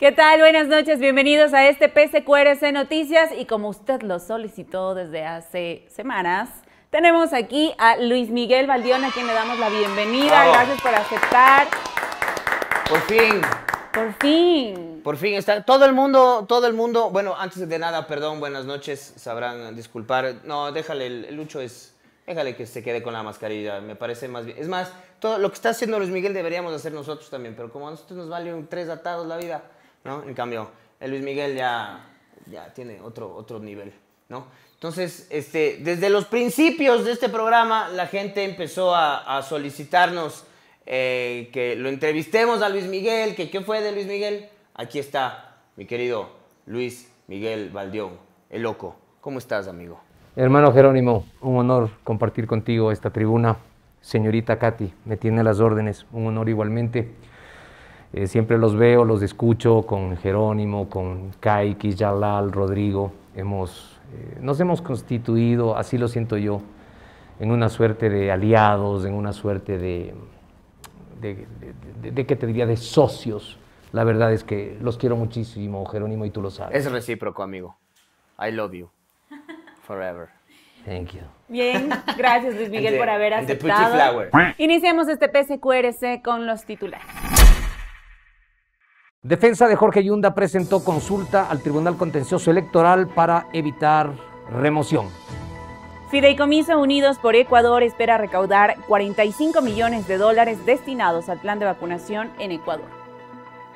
¿Qué tal? Buenas noches, bienvenidos a este PCQRC Noticias y como usted lo solicitó desde hace semanas, tenemos aquí a Luis Miguel Valdión, a quien le damos la bienvenida. Gracias por aceptar. Por fin. Por fin. Por fin está todo el mundo, todo el mundo. Bueno, antes de nada, perdón, buenas noches, sabrán disculpar. No, déjale, el Lucho es déjale que se quede con la mascarilla, me parece más bien. Es más, todo lo que está haciendo Luis Miguel deberíamos hacer nosotros también, pero como a nosotros nos vale tres atados la vida, ¿no? En cambio, Luis Miguel ya, ya tiene otro, otro nivel, ¿no? Entonces, este, desde los principios de este programa, la gente empezó a, solicitarnos eh, que lo entrevistemos a Luis Miguel, que qué fue de Luis Miguel. Aquí está mi querido Luis Miguel Valdión, el loco. ¿Cómo estás, amigo? Hermano Jerónimo, un honor compartir contigo esta tribuna. Señorita Katy, me tiene las órdenes, un honor igualmente. Eh, siempre los veo, los escucho con Jerónimo, con Kaiki, Yalal, Rodrigo. Hemos, eh, nos hemos constituido, así lo siento yo, en una suerte de aliados, en una suerte de, de, ¿qué te diría?, de socios. La verdad es que los quiero muchísimo, Jerónimo, y tú lo sabes. Es recíproco, amigo. I love you. Forever. Thank you. Bien, gracias Luis Miguel por haber aceptado. Iniciamos este PSQRC con los titulares. Defensa de Jorge Yunda presentó consulta al Tribunal Contencioso Electoral para evitar remoción. Fideicomiso Unidos por Ecuador espera recaudar 45 millones de dólares destinados al plan de vacunación en Ecuador.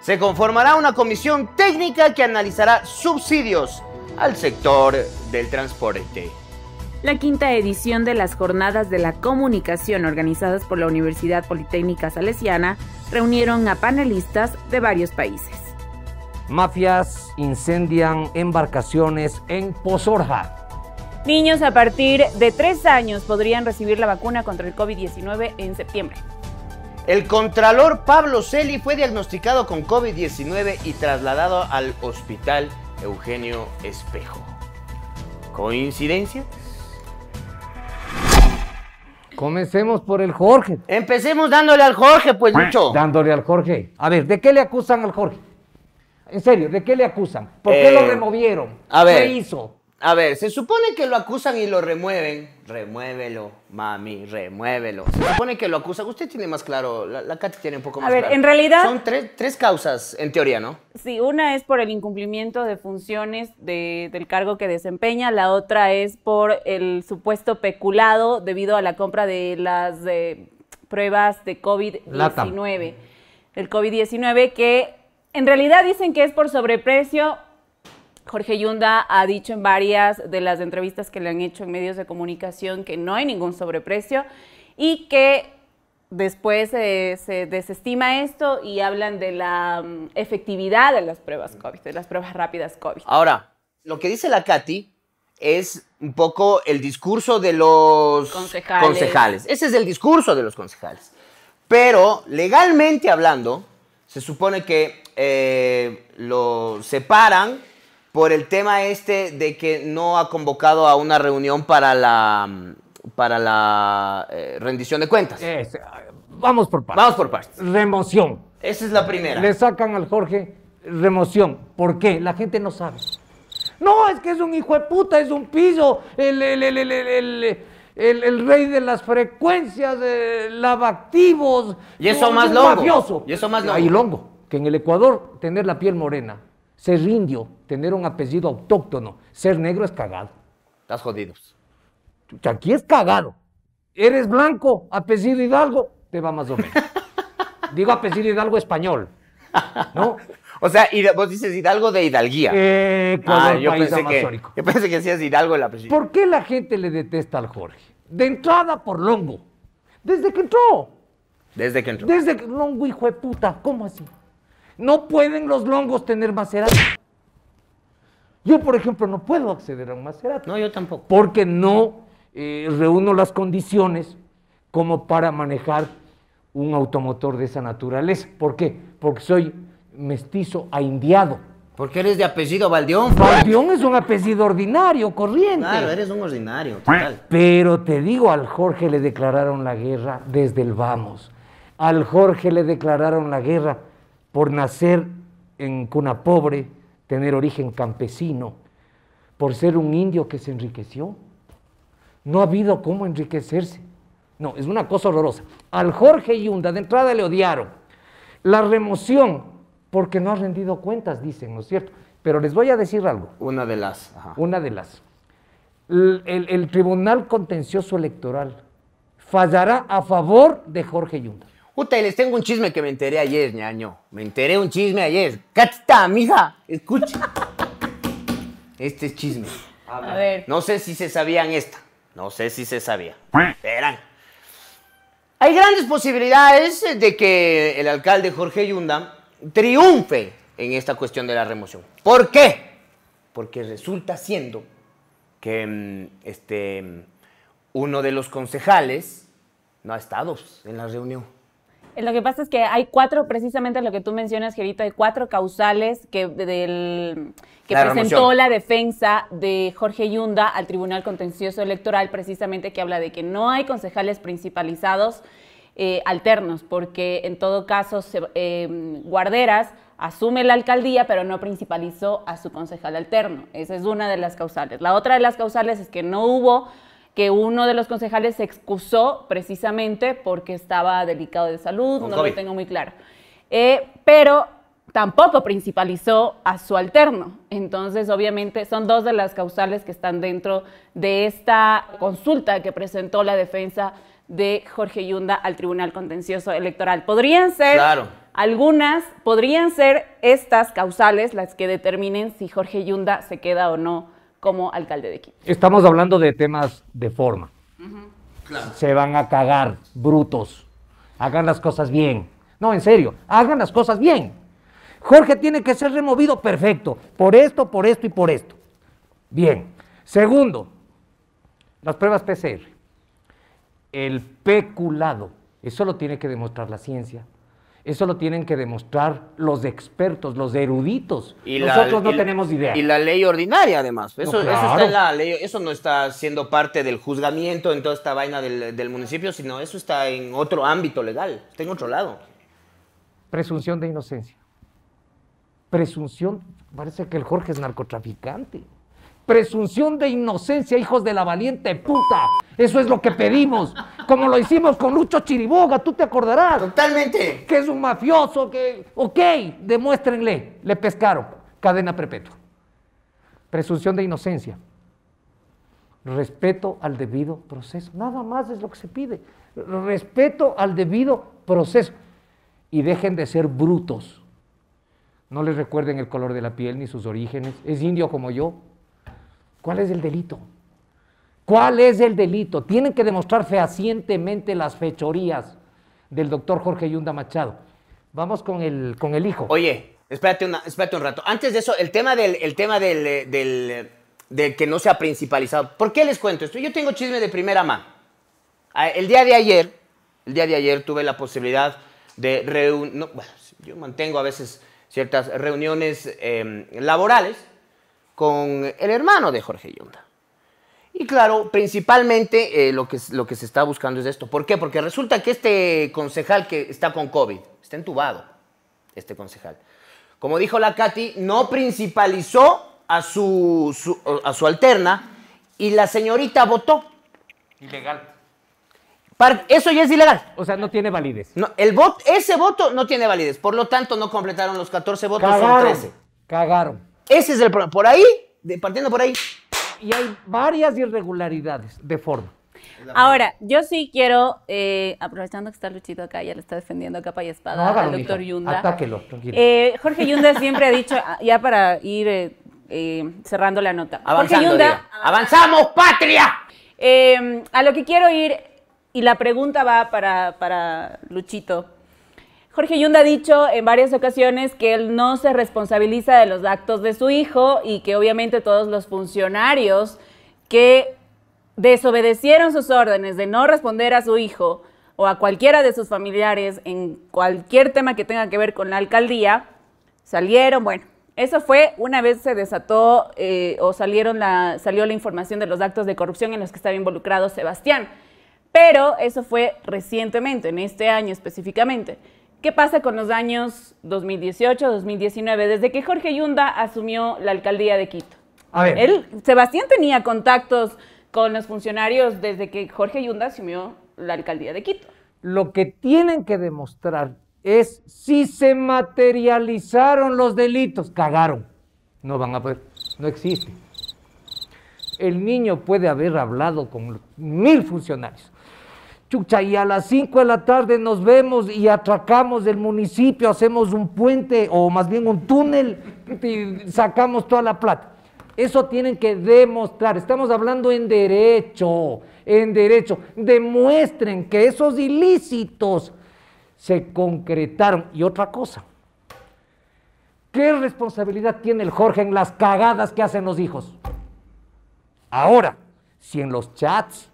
Se conformará una comisión técnica que analizará subsidios al sector del transporte la quinta edición de las Jornadas de la Comunicación organizadas por la Universidad Politécnica Salesiana reunieron a panelistas de varios países. Mafias incendian embarcaciones en Pozorja. Niños a partir de tres años podrían recibir la vacuna contra el COVID-19 en septiembre. El contralor Pablo Celi fue diagnosticado con COVID-19 y trasladado al hospital Eugenio Espejo. ¿Coincidencia? Comencemos por el Jorge. Empecemos dándole al Jorge, pues, mucho. Dándole al Jorge. A ver, ¿de qué le acusan al Jorge? En serio, ¿de qué le acusan? ¿Por qué lo eh, removieron? a ver. ¿Qué hizo? A ver, se supone que lo acusan y lo remueven. Remuévelo, mami, remuévelo. Se supone que lo acusan. Usted tiene más claro, la, Katy tiene un poco más A ver, en realidad... Son tres, causas, en teoría, ¿no? Sí, una es por el incumplimiento de funciones del cargo que desempeña, la otra es por el supuesto peculado debido a la compra de las eh, pruebas de COVID-19. El COVID-19 que en realidad dicen que es por sobreprecio Jorge Yunda ha dicho en varias de las entrevistas que le han hecho en medios de comunicación que no hay ningún sobreprecio y que después eh, se desestima esto y hablan de la mm, efectividad de las pruebas mm. COVID, de las pruebas rápidas COVID. Ahora, lo que dice la Katy es un poco el discurso de los concejales. Ese es el discurso de los concejales. Pero legalmente hablando, se supone que eh, lo separan por el tema este de que no ha convocado a una reunión para la, para la eh, rendición de cuentas. Eh, vamos por partes. Vamos por partes. Remoción. Esa es la primera. Le sacan al Jorge remoción. ¿Por qué? La gente no sabe. No, es que es un hijo de puta, es un piso, el, el, rey de las frecuencias, eh, lavactivos. Y eso más longo. Mafioso. Y eso más longo. Hay longo, que en el Ecuador tener la piel morena ser indio, tener un apellido autóctono, ser negro es cagado. Estás jodidos. Aquí es cagado. Eres blanco, apellido Hidalgo, te va más o menos. Digo apellido Hidalgo español, ¿no? O sea, vos dices Hidalgo de Hidalguía. Eh, ah, yo, pensé que, yo pensé que decías Hidalgo el apellido. ¿Por qué la gente le detesta al Jorge? De entrada por Longo. Desde que entró. Desde que entró. Desde que Longo, hijo de puta, ¿cómo así? No pueden los longos tener Maserati. Yo, por ejemplo, no puedo acceder a un Maserati. No, yo tampoco. Porque no eh, reúno las condiciones como para manejar un automotor de esa naturaleza. ¿Por qué? Porque soy mestizo aindiado. Porque eres de apellido Baldión. Baldión es un apellido ordinario, corriente. Claro, eres un ordinario, Pero te digo, al Jorge le declararon la guerra desde el vamos. Al Jorge le declararon la guerra por nacer en cuna pobre, tener origen campesino, por ser un indio que se enriqueció. No ha habido cómo enriquecerse. No, es una cosa horrorosa. Al Jorge Yunda de entrada le odiaron. La remoción, porque no ha rendido cuentas, dicen, ¿no es cierto? Pero les voy a decir algo. Una de las. Una de las. El, el, Tribunal Contencioso Electoral fallará a favor de Jorge Yunda. Puta, y les tengo un chisme que me enteré ayer, ñaño. Me enteré un chisme ayer. Catita, mija, escucha. Este es chisme. A ver. No sé si se sabían esta. No sé si se sabía. Verán. Hay grandes posibilidades de que el alcalde Jorge Yunda triunfe en esta cuestión de la remoción. ¿Por qué? Porque resulta siendo que mm, este, mm, uno de los concejales no ha estado en la reunión. Lo que pasa es que hay cuatro, precisamente lo que tú mencionas, Gerito, hay cuatro causales que, del, que presentó la defensa de Jorge Yunda al Tribunal Contencioso Electoral, precisamente que habla de que no hay concejales principalizados eh, alternos, porque en todo caso em, Guarderas asume la alcaldía, pero no principalizó a su concejal alterno. Esa es una de las causales. La otra de las causales es que no hubo que uno de los concejales se excusó precisamente porque estaba delicado de salud, no lo tengo muy claro. Eh, pero tampoco principalizó a su alterno. Entonces, obviamente, son dos de las causales que están dentro de esta consulta que presentó la defensa de Jorge Yunda al Tribunal Contencioso Electoral. Podrían ser algunas, podrían ser estas causales las que determinen si Jorge Yunda se queda o no como alcalde de Quito. Estamos hablando de temas de forma. Se van a cagar, brutos. Hagan las cosas bien. No, en serio, hagan las cosas bien. Jorge tiene que ser removido, perfecto. Por esto, por esto y por esto. Bien. Segundo, las pruebas PCR. El peculado. Eso lo tiene que demostrar la ciencia, eso lo tienen que demostrar los expertos, los eruditos. Y Nosotros no tenemos idea. Y la ley ordinaria, además. Eso no, está no está siendo parte del juzgamiento en toda esta vaina del, del municipio, sino eso está en otro ámbito legal, está en otro lado. Presunción de inocencia. Presunción, parece que el Jorge es narcotraficante. Presunción de inocencia, hijos de la valiente puta. Eso es lo que pedimos. Como lo hicimos con Lucho Chiriboga, tú te acordarás. Totalmente. Que es un mafioso, que. Ok, demuéstrenle. Le pescaron. Cadena perpetua. Presunción de inocencia. Respeto al debido proceso. Nada más es lo que se pide. Respeto al debido proceso. Y dejen de ser brutos. No les recuerden el color de la piel ni sus orígenes. Es indio como yo, ¿Cuál es el delito? ¿Cuál es el delito? Tienen que demostrar fehacientemente las fechorías del doctor Jorge Yunda Machado. Vamos con el, con el hijo. Oye, espérate, una, espérate un rato. Antes de eso, el tema del, tema del, que no se ha principalizado. ¿Por qué les cuento esto? Yo tengo chisme de primera mano. El día de ayer, el día de ayer tuve la posibilidad de reunir, bueno, yo mantengo a veces ciertas reuniones em, laborales con el hermano de Jorge Yunda. Y claro, principalmente eh, lo, que, lo que se está buscando es esto. ¿Por qué? Porque resulta que este concejal que está con COVID, está entubado, este concejal. Como dijo la Katy, no principalizó a su, a su alterna y la señorita votó. Ilegal. eso ya es ilegal. O sea, no tiene validez. el ese voto no tiene validez. Por lo tanto, no completaron los 14 votos, son 13. Cagaron. Ese es el problema. Por ahí, partiendo por ahí. Y hay varias irregularidades de forma. Ahora, yo sí quiero, eh, aprovechando que está Luchito acá, ya le está defendiendo capa y espada no, al doctor Yunda. Atáquelo, tranquilo. Eh, Jorge Yunda siempre ha dicho, ah, ya para ir eh, cerrando la nota. Avanzando, ¡Avanzamos, patria! a lo que quiero ir, y la pregunta va para, para Luchito. Jorge Yunda ha dicho en varias ocasiones que él no se responsabiliza de los actos de su hijo y que obviamente todos los funcionarios que desobedecieron sus órdenes de no responder a su hijo o a cualquiera de sus familiares en cualquier tema que tenga que ver con la alcaldía, salieron, bueno, eso fue una vez se desató eh, o salió la información de los actos de corrupción en los que estaba involucrado Sebastián, pero eso fue recientemente, en este año específicamente. ¿Qué pasa con los años 2018-2019, desde que Jorge Yunda asumió la alcaldía de Quito? A ver. Sebastián tenía contactos con los funcionarios desde que Jorge Yunda asumió la alcaldía de Quito. Lo que tienen que demostrar es si se materializaron los delitos. Cagaron. No van a poder. No existe. El niño puede haber hablado con mil funcionarios y a las 5 de la tarde nos vemos y atracamos el municipio, hacemos un puente o más bien un túnel y sacamos toda la plata. Eso tienen que demostrar. Estamos hablando en derecho, en derecho. Demuestren que esos ilícitos se concretaron. Y otra cosa, ¿qué responsabilidad tiene el Jorge en las cagadas que hacen los hijos? Ahora, si en los chats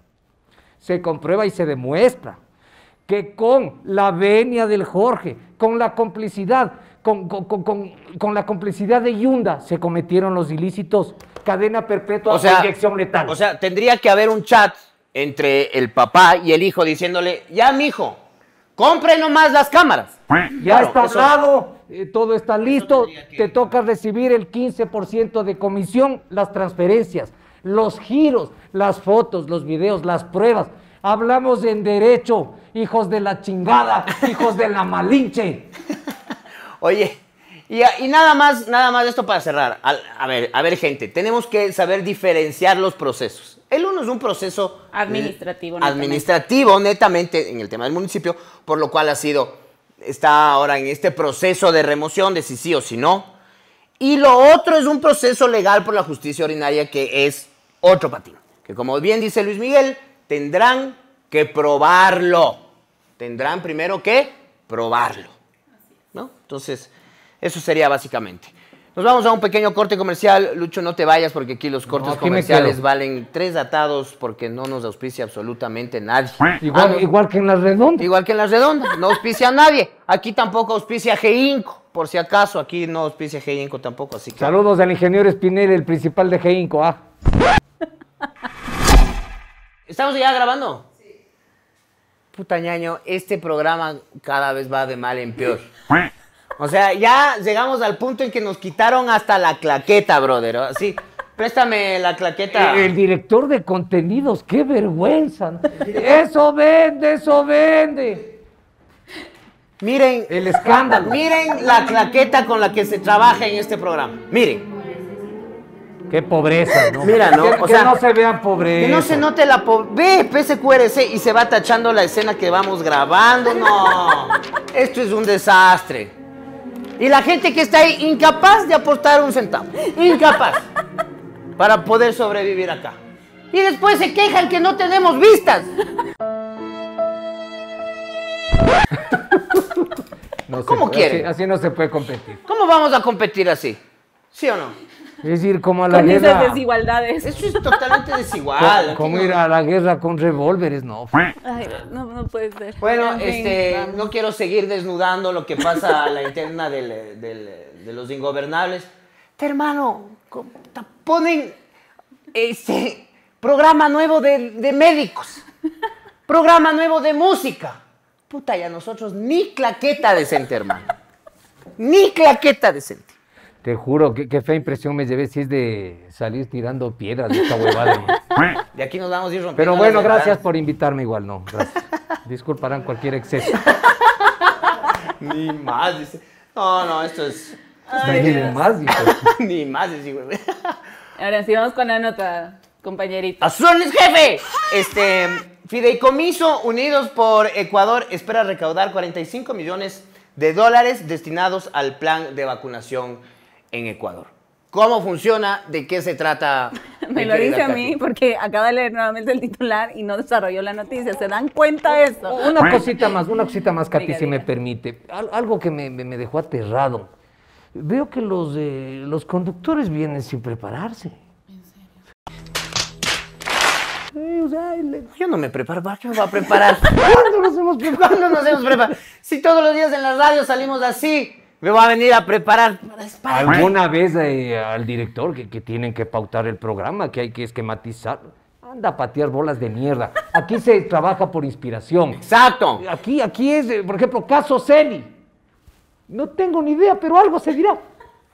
se comprueba y se demuestra que con la venia del Jorge, con la complicidad, con, con, la complicidad de Yunda, se cometieron los ilícitos, cadena perpetua o inyección letal. O sea, tendría que haber un chat entre el papá y el hijo diciéndole, ya hijo, compre nomás las cámaras. Ya está dado, eh, todo está listo, te toca recibir el 15% de comisión, las transferencias los giros, las fotos, los videos, las pruebas. Hablamos en derecho, hijos de la chingada, hijos de la malinche. Oye, y, nada más, nada más esto para cerrar. A, ver, a ver, gente, tenemos que saber diferenciar los procesos. El uno es un proceso eh, administrativo, administrativo, netamente, en el tema del municipio, por lo cual ha sido, está ahora en este proceso de remoción de si sí o si no. Y lo otro es un proceso legal por la justicia ordinaria que es otro patín. Que como bien dice Luis Miguel, tendrán que probarlo. Tendrán primero que probarlo. ¿no? Entonces, eso sería básicamente. Nos vamos a un pequeño corte comercial. Lucho, no te vayas porque aquí los cortes comerciales valen tres atados porque no nos auspicia absolutamente nadie. Ah, igual, que en Las Redondas. Igual que en Las Redondas, No auspicia a nadie. Aquí tampoco auspicia a Por si acaso, aquí no auspicia a tampoco. Así que... Saludos al ingeniero Espinel, el principal de Ginco. ¿ah? ¿Estamos ya grabando? Sí. Puta ñaño, este programa cada vez va de mal en peor. O sea, ya llegamos al punto en que nos quitaron hasta la claqueta, brother. Así, préstame la claqueta. Eh, el, director de contenidos, qué vergüenza. Eso vende, eso vende. Miren. El escándalo. Miren la claqueta con la que se trabaja en este programa. Miren. Qué pobreza, ¿no? Mira, ¿no? Que, no se vea pobreza. Que no se note la pobreza. Ve, PSQRC y se va tachando la escena que vamos grabando. No, esto es un desastre. Y la gente que está ahí incapaz de aportar un centavo. Incapaz. para poder sobrevivir acá. Y después se quejan que no tenemos vistas. ¿Cómo quieren? así no se puede competir. ¿Cómo vamos a competir así? ¿Sí o no? Es decir, como a la guerra. Esas desigualdades. Eso es totalmente desigual. Como ir a la guerra con revólveres, no. no, puede ser. Bueno, este, no quiero seguir desnudando lo que pasa a la interna de los ingobernables. Te hermano, ponen este programa nuevo de, de médicos, programa nuevo de música. Puta, ya nosotros ni claqueta decente, hermano. Ni claqueta decente. Te juro, qué, qué, fea impresión me llevé si es de salir tirando piedras de esta huevada. De aquí nos vamos a ir rompiendo. Pero bueno, gracias por invitarme igual, no. Gracias. Disculparán cualquier exceso. Ni más, dice. No, no, esto es. Pues ni, más, dice. ni más, dice, güey. Ahora sí, vamos con la nota, compañerita. ¡Azules, jefe! Este. Fideicomiso Unidos por Ecuador espera recaudar 45 millones de dólares destinados al plan de vacunación en Ecuador. ¿Cómo funciona? ¿De qué se trata? Me lo dice a mí porque acaba de leer nuevamente el titular y no desarrolló la noticia. ¿Se dan cuenta de eso? Una cosita más, una cosita más, Katy, si me permite. Algo que me, me dejó aterrado. Veo que los, los conductores vienen sin prepararse. yo no me preparo, ¿para qué me a preparar? ¿Cuándo nos hemos preparado? Si todos los días en la radio salimos así, me va a venir a preparar para Alguna vez eh, al director que, tienen que pautar el programa, que hay que esquematizar. Anda a patear bolas de mierda. Aquí se trabaja por inspiración. Exacto. Aquí, aquí es, eh, por ejemplo, caso Celi. No tengo ni idea, pero algo se dirá.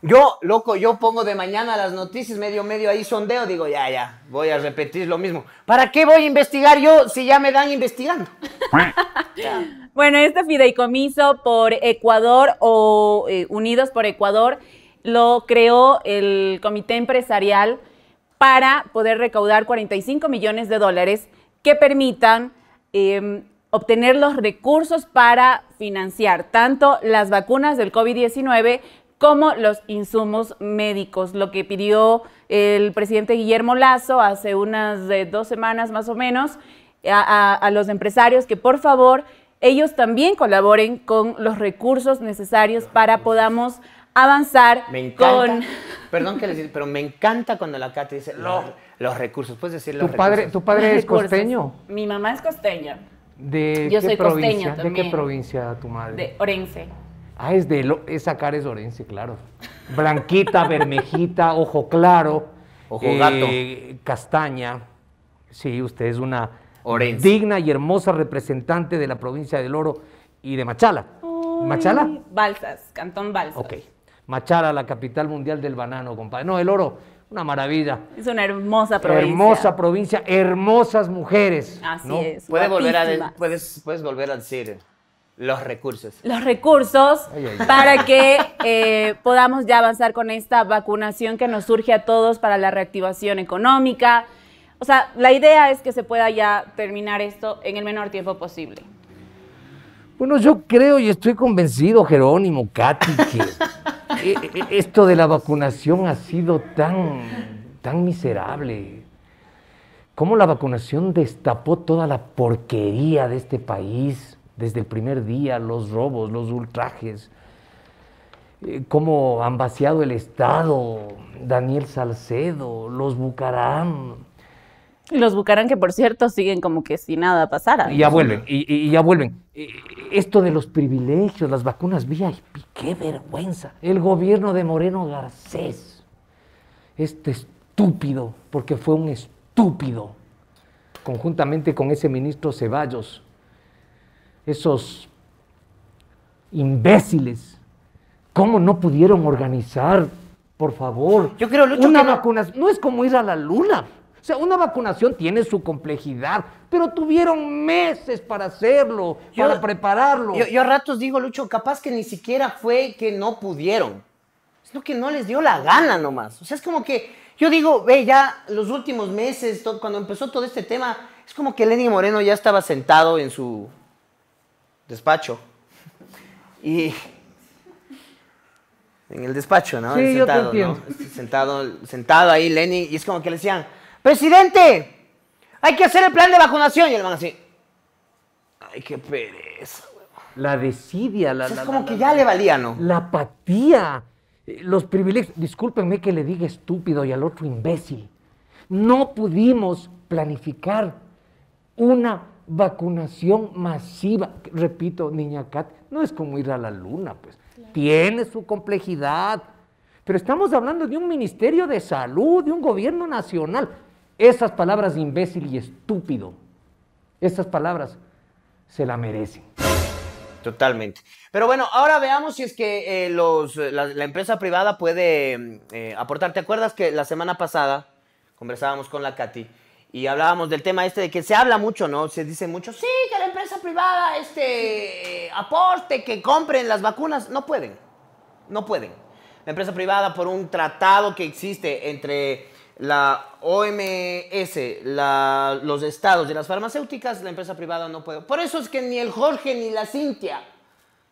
Yo, loco, yo pongo de mañana las noticias, medio, medio ahí sondeo, digo, ya, ya, voy a repetir lo mismo. ¿Para qué voy a investigar yo si ya me dan investigando? bueno, este fideicomiso por Ecuador o eh, Unidos por Ecuador lo creó el Comité Empresarial para poder recaudar 45 millones de dólares que permitan em, obtener los recursos para financiar tanto las vacunas del COVID-19 como los insumos médicos, lo que pidió el presidente Guillermo Lazo hace unas eh, dos semanas más o menos a, los empresarios que por favor ellos también colaboren con los recursos necesarios para podamos avanzar me encanta, con... Perdón que les diga, pero me encanta cuando la Cate dice los, recursos. Puedes decir ¿Tu Padre, ¿Tu padre es costeño? Mi mamá es costeña. Yo soy provincia? ¿De qué provincia tu madre? De Orense. Ah, es de esa cara es orense, claro. Blanquita, bermejita, ojo claro. Ojo gato. Eh, Castaña. Sí, usted es una orense. digna y hermosa representante de la provincia del Oro y de Machala. ¿Machala? Balsas, Cantón Balsas. Ok. Machala, la capital mundial del banano, compadre. No, el Oro, una maravilla. Es una hermosa provincia. Hermosa provincia, hermosas mujeres. Así es. Puede volver, a, puedes, puedes volver a decir los recursos. Los recursos para que eh, podamos ya avanzar con esta vacunación que nos surge a todos para la reactivación económica. O sea, la idea es que se pueda ya terminar esto en el menor tiempo posible. Bueno, yo creo y estoy convencido, Jerónimo, Katy, que eh, eh, esto de la vacunación ha sido tan, tan miserable. Cómo la vacunación destapó toda la porquería de este país desde el primer día, los robos, los ultrajes, eh, cómo han vaciado el Estado, Daniel Salcedo, los Bucarán. los Bucarán que por cierto siguen como que si nada pasara. Y ya vuelven, y, ya vuelven. Eh, esto de los privilegios, las vacunas VIP, qué vergüenza. El gobierno de Moreno Garcés, este estúpido, porque fue un estúpido, conjuntamente con ese ministro Ceballos, esos imbéciles, ¿cómo no pudieron organizar, por favor, Yo creo, Lucho, una vacunación? No... es como ir a la luna. O sea, una vacunación tiene su complejidad, pero tuvieron meses para hacerlo, para prepararlo. Yo, a ratos digo, Lucho, capaz que ni siquiera fue que no pudieron, es lo que no les dio la gana nomás. O sea, es como que yo digo, ve, ya los últimos meses, cuando empezó todo este tema, es como que Lenny Moreno ya estaba sentado en su, despacho. Y en el despacho, ¿no? sentado, ¿no? Sentado, sentado ahí, Lenny, y es como que le decían, presidente, hay que hacer el plan de vacunación. Y el man así, ay, qué pereza. La desidia, la... es como que ya le valía, ¿no? La apatía, los privilegios. Discúlpenme que le diga estúpido y al otro imbécil. No pudimos planificar una vacunación masiva. Repito, niña Kat, no es como ir a la luna, pues. Tiene su complejidad. Pero estamos hablando de un ministerio de salud, de un gobierno nacional. Esas palabras de imbécil y estúpido, esas palabras se la merecen. Totalmente. Pero bueno, ahora veamos si es que eh, eh, la, empresa privada puede mm, eh, aportar. ¿Te acuerdas que la semana pasada conversábamos con la Katy? y hablábamos del tema este de que se habla mucho, ¿no? Se dice mucho, sí, que la empresa privada este, aporte, que compren las vacunas. No pueden, no pueden. La empresa privada, por un tratado que existe entre la OMS, los estados y las farmacéuticas, la empresa privada no puede. Por eso es que ni el Jorge ni la Cintia,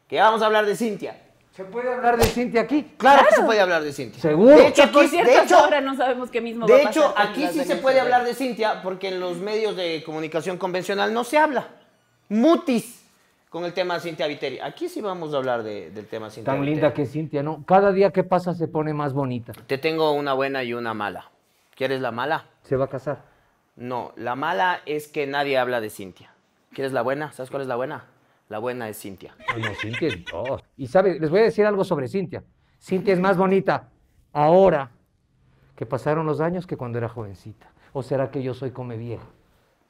que ya vamos a hablar de Cintia, ¿Se puede hablar de Cintia aquí? Claro, que se puede hablar de Cintia. Seguro. De hecho, aquí, ahora no sabemos qué mismo de hecho, aquí sí se puede hablar de Cintia porque en los medios de comunicación convencional no se habla. Mutis con el tema de Cintia Viteri. Aquí sí vamos a hablar del tema Cintia Tan linda que es Cintia, ¿no? Cada día que pasa se pone más bonita. Te tengo una buena y una mala. ¿Quieres la mala? Se va a casar. No, la mala es que nadie habla de Cintia. ¿Quieres la buena? ¿Sabes cuál es la buena? La buena es Cintia. No, Cintia es dos. Y sabe, les voy a decir algo sobre Cintia. Cintia es más bonita ahora que pasaron los años que cuando era jovencita. ¿O será que yo soy come vieja?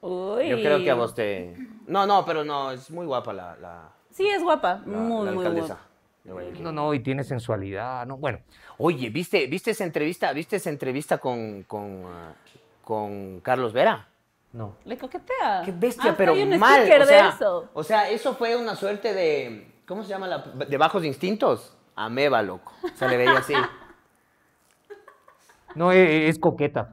Yo creo que a vos te... No, no, pero no, es muy guapa la... sí, es guapa, muy, muy guapa. No, no, y tiene sensualidad, ¿no? Bueno. Oye, ¿viste, viste esa entrevista, viste esa entrevista con, con, ah, con Carlos Vera? No. Le coquetea. Qué bestia, ah, pero mal. O sea, de eso. o sea, eso fue una suerte de. ¿Cómo se llama? de bajos instintos. Ameba, loco. Se le veía así. no, e, e, es, coqueta.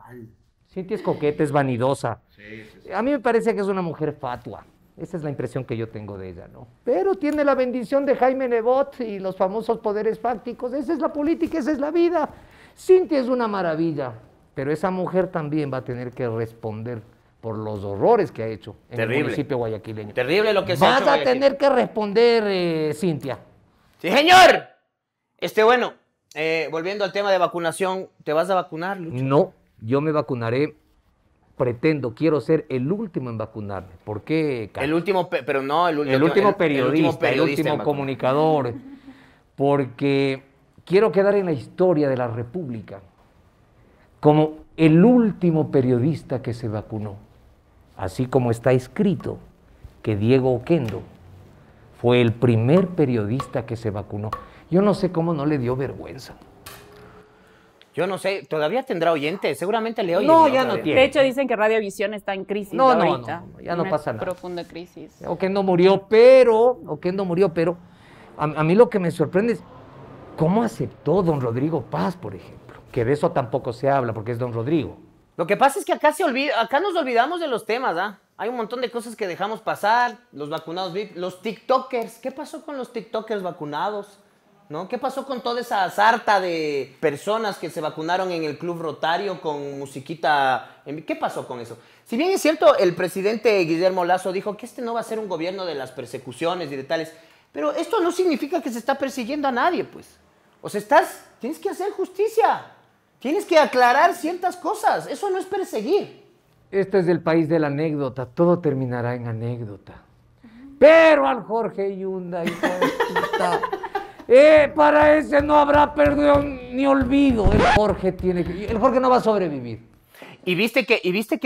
Cintia es coqueta, es vanidosa. Sí, sí, A mí me parece que es una mujer fatua. Esa es la impresión que yo tengo de ella, ¿no? Pero tiene la bendición de Jaime Nebot y los famosos poderes fácticos. Esa es la política, esa es la vida. Cintia es una maravilla, pero esa mujer también va a tener que responder por los horrores que ha hecho en el municipio guayaquileño. Terrible lo que se ha hecho a tener que responder, eh, Cintia. Sí, señor. Este, bueno, eh, volviendo al tema de vacunación, ¿te vas a vacunar, Lucho? No, yo me vacunaré. Pretendo, quiero ser el último en vacunarme. ¿Por qué? Carlos? El último, pero no, el, el último periodista, el último comunicador. Porque quiero quedar en la historia de la República como el último periodista que se vacunó así como está escrito que Diego Oquendo fue el primer periodista que se vacunó. Yo no sé cómo no le dio vergüenza. Yo no sé, todavía tendrá oyentes, seguramente le oye. No, ya no tiene. De hecho, dicen que Radiovisión está en crisis no, no, ya no pasa nada. profunda crisis. Oquendo murió, pero, Oquendo murió, pero, a mí lo que me sorprende es cómo aceptó don Rodrigo Paz, por ejemplo, que de eso tampoco se habla porque es don Rodrigo. Lo que pasa es que acá, se olvida, acá nos olvidamos de los temas, ¿ah? Hay un montón de cosas que dejamos pasar, los vacunados VIP, los TikTokers. ¿Qué pasó con los TikTokers vacunados? ¿No? ¿Qué pasó con toda esa sarta de personas que se vacunaron en el Club Rotario con musiquita? ¿Qué pasó con eso? Si bien es cierto, el presidente Guillermo Lazo dijo que este no va a ser un gobierno de las persecuciones y de tales, pero esto no significa que se está persiguiendo a nadie, pues. O sea, estás, tienes que hacer justicia. Tienes que aclarar ciertas cosas. Eso no es perseguir. Este es el país de la anécdota. Todo terminará en anécdota. Pero al Jorge Yunda, hijo eh, para ese no habrá perdón ni olvido. El Jorge tiene no va a sobrevivir. Y viste que, y viste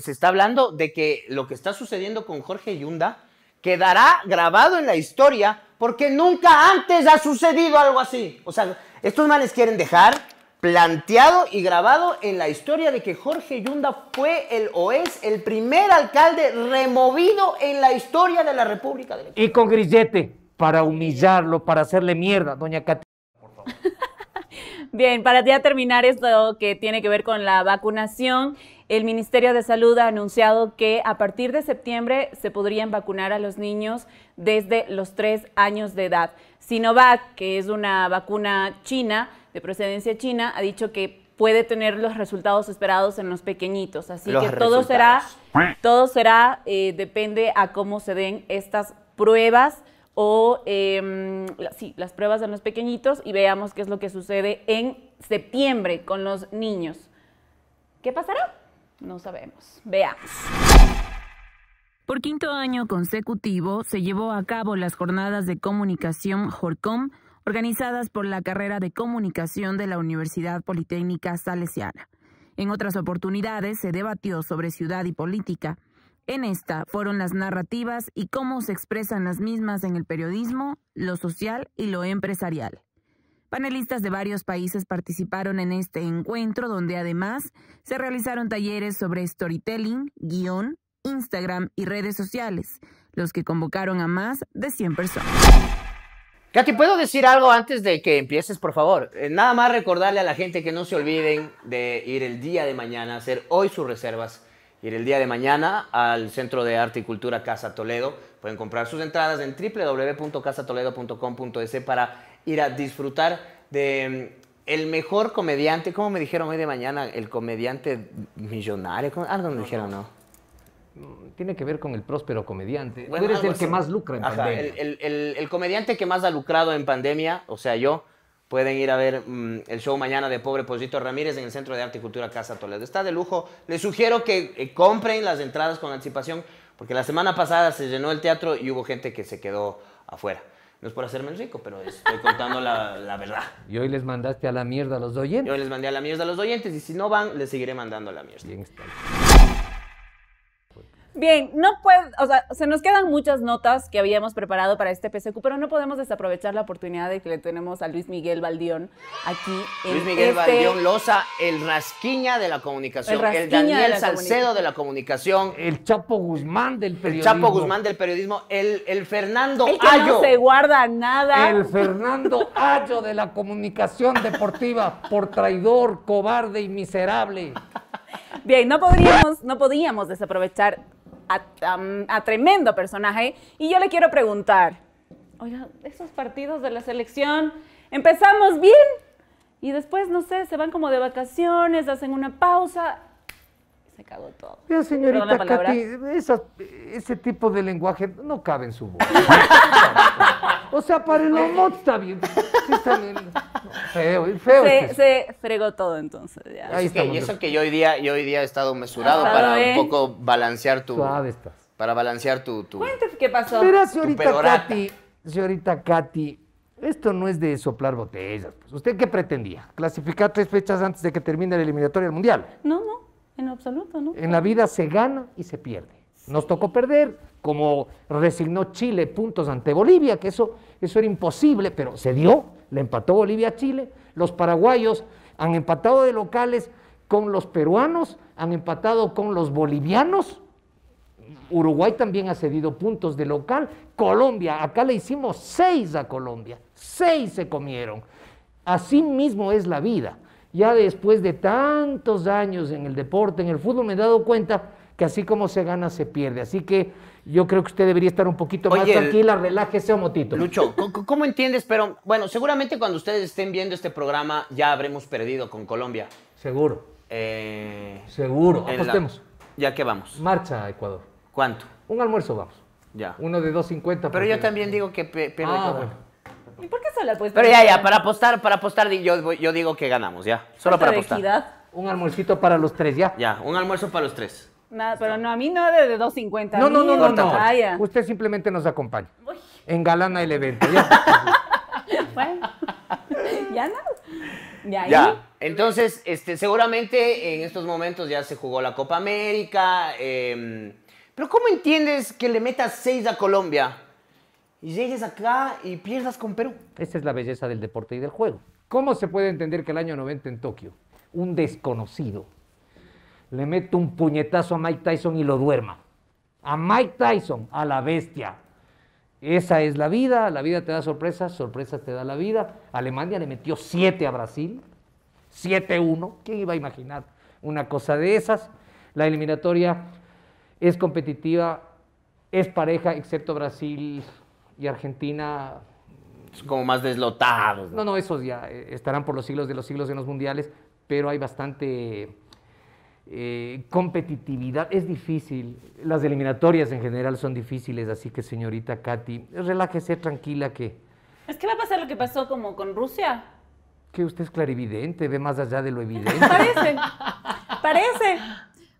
se está hablando de que lo que está sucediendo con Jorge Yunda quedará grabado en la historia porque nunca antes ha sucedido algo así. O sea, estos males quieren dejar planteado y grabado en la historia de que Jorge Yunda fue el o es el primer alcalde removido en la historia de la República Y con grillete, para humillarlo, para hacerle mierda, doña Katia. Bien, para ya terminar esto que tiene que ver con la vacunación, el Ministerio de Salud ha anunciado que a partir de septiembre se podrían vacunar a los niños desde los tres años de edad. Sinovac, que es una vacuna china, de procedencia china, ha dicho que puede tener los resultados esperados en los pequeñitos. Así que todo será, todo será, eh, depende a cómo se den estas pruebas o em, las pruebas en los pequeñitos y veamos qué es lo que sucede en septiembre con los niños. ¿Qué pasará? No sabemos. Veamos. Por quinto año consecutivo se llevó a cabo las jornadas de comunicación JORCOM organizadas por la carrera de comunicación de la Universidad Politécnica Salesiana. En otras oportunidades se debatió sobre ciudad y política. En esta fueron las narrativas y cómo se expresan las mismas en el periodismo, lo social y lo empresarial. Panelistas de varios países participaron en este encuentro donde además se realizaron talleres sobre storytelling, guión, Instagram y redes sociales, los que convocaron a más de 100 personas. Katy, ¿puedo decir algo antes de que empieces, por favor? Eh, nada más recordarle a la gente que no se olviden de ir el día de mañana, hacer hoy sus reservas, ir el día de mañana al Centro de Arte y Cultura Casa Toledo. Pueden comprar sus entradas en www.casatoledo.com.es para ir a disfrutar de mm, el mejor comediante, ¿cómo me dijeron hoy de mañana? El comediante millonario, algo me dijeron, ¿no? tiene que ver con el próspero comediante. Tú eres el que más lucra en pandemia. El, comediante que más ha lucrado en pandemia, o sea, yo, pueden ir a ver mm, el show mañana de Pobre Pollito Ramírez en el Centro de Arte y Cultura Casa Toledo. Está de lujo. Les sugiero que eh, compren las entradas con anticipación, porque la semana pasada se llenó el teatro y hubo gente que se quedó afuera. No es por hacerme rico, pero estoy contando la, verdad. Y hoy les mandaste a la mierda a los oyentes. Y hoy les mandé a la mierda a los oyentes y si no van, les seguiré mandando a la mierda. Bien Bien, no puede, o sea, se nos quedan muchas notas que habíamos preparado para este PCQ, pero no podemos desaprovechar la oportunidad de que le tenemos a Luis Miguel Valdión aquí en Luis Miguel Valdión este Loza, el rasquiña de la comunicación, el, Daniel Salcedo de la comunicación, el Chapo Guzmán del periodismo. El Chapo Guzmán del periodismo, el, el Fernando el que No se guarda nada. El Fernando Ayo de la comunicación deportiva, por traidor, cobarde y miserable. Bien, no podríamos, no podíamos desaprovechar a, tremendo personaje. Y yo le quiero preguntar, oiga, esos partidos de la selección, empezamos bien y después, no sé, se van como de vacaciones, hacen una pausa. se cagó todo. señorita ese tipo de lenguaje no cabe en su O sea, para el homo está bien. está bien. Feo, feo. Este. Se, fregó todo entonces. Ya. y eso que yo hoy día, yo hoy día he estado mesurado para un ¿eh? poco balancear tu. Suave estás. Para balancear tu. tu qué pasó. Espera, señorita Katy, señorita Katy, esto no es de soplar botellas. Pues. ¿Usted qué pretendía? ¿Clasificar tres fechas antes de que termine la eliminatoria del mundial? No, no, en absoluto, no. En la vida se gana y se pierde. Nos tocó perder como resignó Chile puntos ante Bolivia, que eso, eso era imposible, pero se dio, le empató Bolivia a Chile, los paraguayos han empatado de locales con los peruanos, han empatado con los bolivianos, Uruguay también ha cedido puntos de local, Colombia, acá le hicimos seis a Colombia, seis se comieron, así mismo es la vida. Ya después de tantos años en el deporte, en el fútbol, me he dado cuenta que así como se gana, se pierde. Así que yo creo que usted debería estar un poquito más tranquila, relájese o motito. Lucho, ¿cómo entiendes? Pero bueno, seguramente cuando ustedes estén viendo este programa ya habremos perdido con Colombia. Seguro. Eh, Seguro, apostemos. ¿Ya que vamos? Marcha Ecuador. ¿Cuánto? Un almuerzo vamos. Ya. Uno de 2.50. Pero yo también digo que pierde ah, ¿Y por qué solo apuestas? Pero ya, ya, para apostar, para apostar yo, yo digo que ganamos, ya. Solo para apostar. Un almuercito para los tres, ya. Ya, un almuerzo para los tres. Nada, pero no, a mí no de, 2.50. No, no, no, no, Usted simplemente nos acompaña. En Engalana el evento. Ya. bueno, ya no. ¿Ya, ya. Entonces, este, seguramente en estos momentos ya se jugó la Copa América. Em, pero ¿cómo entiendes que le metas seis a Colombia y llegues acá y pierdas con Perú? Esa es la belleza del deporte y del juego. ¿Cómo se puede entender que el año 90 en Tokio, un desconocido le mete un puñetazo a Mike Tyson y lo duerma. A Mike Tyson, a la bestia. Esa es la vida, la vida te da sorpresas, sorpresas te da la vida. Alemania le metió 7 a Brasil, 7-1. ¿Quién iba a imaginar una cosa de esas? La eliminatoria es competitiva, es pareja, excepto Brasil y Argentina. como más deslotados. no, no, esos ya eh, estarán por los siglos de los siglos en los mundiales, pero hay bastante eh, competitividad. Es difícil, las eliminatorias en general son difíciles, así que señorita Katy, relájese tranquila que... Es que va a pasar lo que pasó como con Rusia. Que usted es clarividente, ve más allá de lo evidente. parece, parece.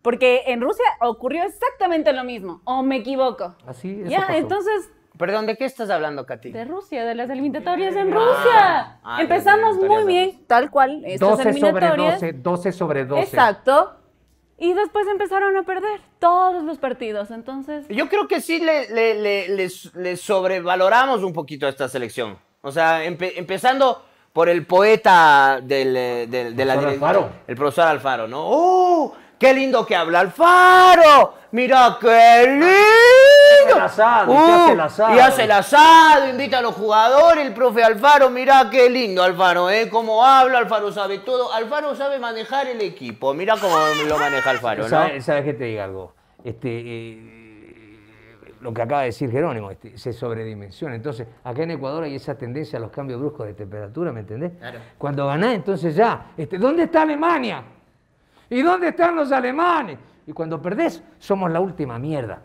Porque en Rusia ocurrió exactamente lo mismo, o me equivoco. Así es. Ya, entonces Perdón, ¿de qué estás hablando, Katy? De Rusia, de las eliminatorias en ah, Rusia. Ah, Empezamos muy bien, tal cual. Estas 12 sobre 12, 12 sobre 12. Exacto. Y después empezaron a perder todos los partidos, entonces... Yo creo que sí le, le, sobrevaloramos un poquito a esta selección. O sea, empezando por el poeta del, eh, del de la Alfaro. El profesor Alfaro, ¿no? ¡Oh! ¡Qué lindo que habla Alfaro! ¡Mira qué lindo! Uh, asado, Y hace el asado, invita a los jugadores, el profe Alfaro, mirá qué lindo Alfaro, ¿eh? Cómo habla, Alfaro sabe todo. Alfaro sabe manejar el equipo, mirá cómo lo maneja Alfaro, ¿no? ¿Sabes qué te diga algo? Este, eh, lo que acaba de decir Jerónimo, este, se sobredimensiona. Entonces, acá en Ecuador hay esa tendencia a los cambios bruscos de temperatura, ¿me entendés? Claro. Cuando ganás, entonces ya, este, ¿dónde está Alemania? ¿Y dónde están los alemanes? Y cuando perdés, somos la última mierda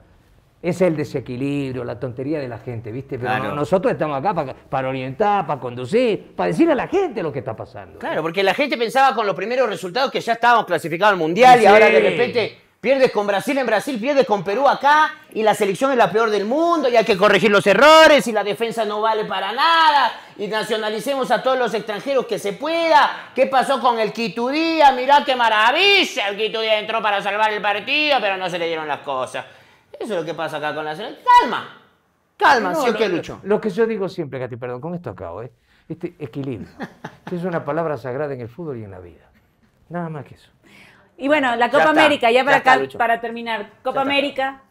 es el desequilibrio, la tontería de la gente, ¿viste? Pero claro. nosotros estamos acá para, orientar, para conducir, para decirle a la gente lo que está pasando. Claro, porque la gente pensaba con los primeros resultados que ya estábamos clasificados al Mundial y ahora de repente pierdes con Brasil en Brasil, pierdes con Perú acá y la selección es la peor del mundo y hay que corregir los errores y la defensa no vale para nada y nacionalicemos a todos los extranjeros que se pueda. ¿Qué pasó con el Quitudía? Mirá qué maravilla, el Quitudía entró para salvar el partido, pero no se le dieron las cosas. Eso es lo que pasa acá con la selección. ¡Calma! ¡Calma, sí o Lucho! Lo que yo digo siempre, Gati, perdón, con esto acabo, ¿eh? Este equilibrio, es una palabra sagrada en el fútbol y en la vida. Nada más que eso. Y bueno, la Copa América, ya para, para terminar. Copa América,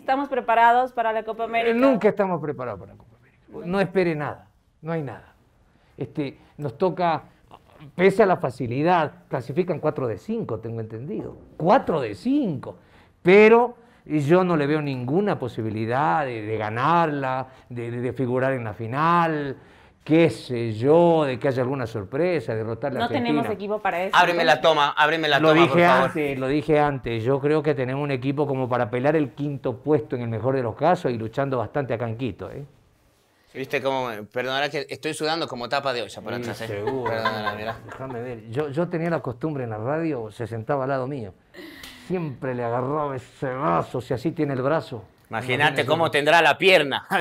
¿estamos preparados para la Copa eh, América? Nunca estamos preparados para la Copa América. No espere nada, no hay nada. Este, nos toca, pese a la facilidad, clasifican 4 de 5, tengo entendido. 4 de 5. Pero y yo no le veo ninguna posibilidad de, ganarla, de, figurar en la final, qué sé yo, de que haya alguna sorpresa, derrotar a No tenemos equipo para eso. Ábreme la toma, ábreme la toma. por favor. Antes, lo dije antes, yo creo que tenemos un equipo como para pelear el quinto puesto en el mejor de los casos y luchando bastante a canquito, ¿eh? Viste cómo, perdonará que estoy sudando como tapa de olla por atrás. ¿eh? Seguro. Déjame ver. Yo, yo tenía la costumbre en la radio, se sentaba al lado mío siempre le agarró ese brazo, si así tiene el brazo. Imagínate cómo tendrá la pierna.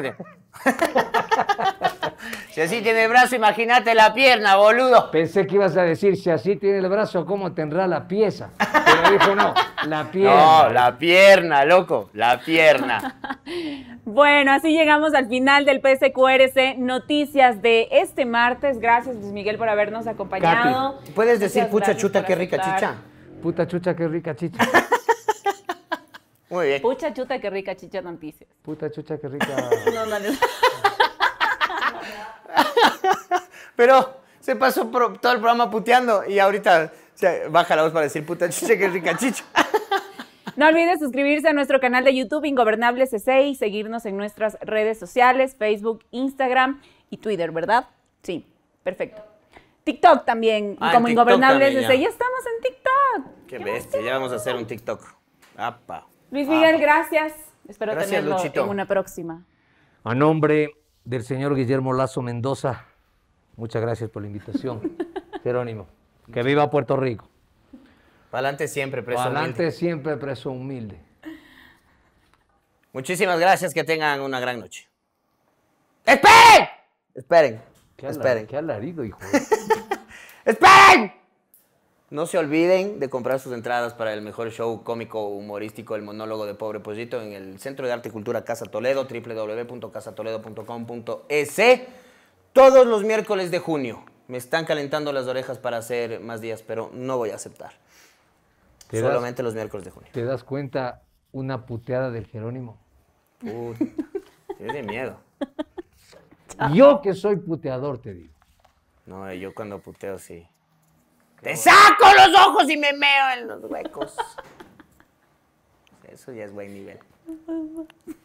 si así tiene el brazo, imagínate la pierna, boludo. Pensé que ibas a decir, si así tiene el brazo, ¿cómo tendrá la pieza? Pero dijo, no, la pierna. No, la pierna, loco, la pierna. bueno, así llegamos al final del PSQRC Noticias de este martes. Gracias, Luis Miguel, por habernos acompañado. ¿Puedes decir, pucha chuta, qué rica chicha? Puta chucha, qué rica chicha. Muy bien. Pucha chuta, qué rica chicha noticias. Puta chucha, qué rica. no, no, no. Pero se pasó todo el programa puteando y ahorita baja la voz para decir puta chucha, qué rica chicha. No olvides suscribirse a nuestro canal de YouTube Ingobernable CC y seguirnos en nuestras redes sociales, Facebook, Instagram y Twitter, ¿verdad? Sí, perfecto. TikTok también, y ah, como Ingobernables ya. ya estamos en TikTok. Qué, bestia, ya vamos a hacer un TikTok. Luis Miguel, gracias. Espero tenerlo en una próxima. A nombre del señor Guillermo Lazo Mendoza, muchas gracias por la invitación. Jerónimo, que viva Puerto Rico. Adelante siempre, preso humilde. Adelante siempre, preso humilde. Muchísimas gracias, que tengan una gran noche. ¡Esperen! Esperen. Esperen. Qué alarido, hijo. ¡Esperen! No se olviden de comprar sus entradas para el mejor show cómico humorístico, el monólogo de Pobre Pollito, en el Centro de Arte y Cultura Casa Toledo, www.casatoledo.com.es, todos los miércoles de junio. Me están calentando las orejas para hacer más días, pero no voy a aceptar. Solamente los miércoles de junio. ¿Te das cuenta una puteada del Jerónimo? Puta, Tiene miedo. Yo que soy puteador, te digo. No, eh, yo cuando puteo sí. Te saco los ojos y me meo en los huecos. Eso ya es buen nivel.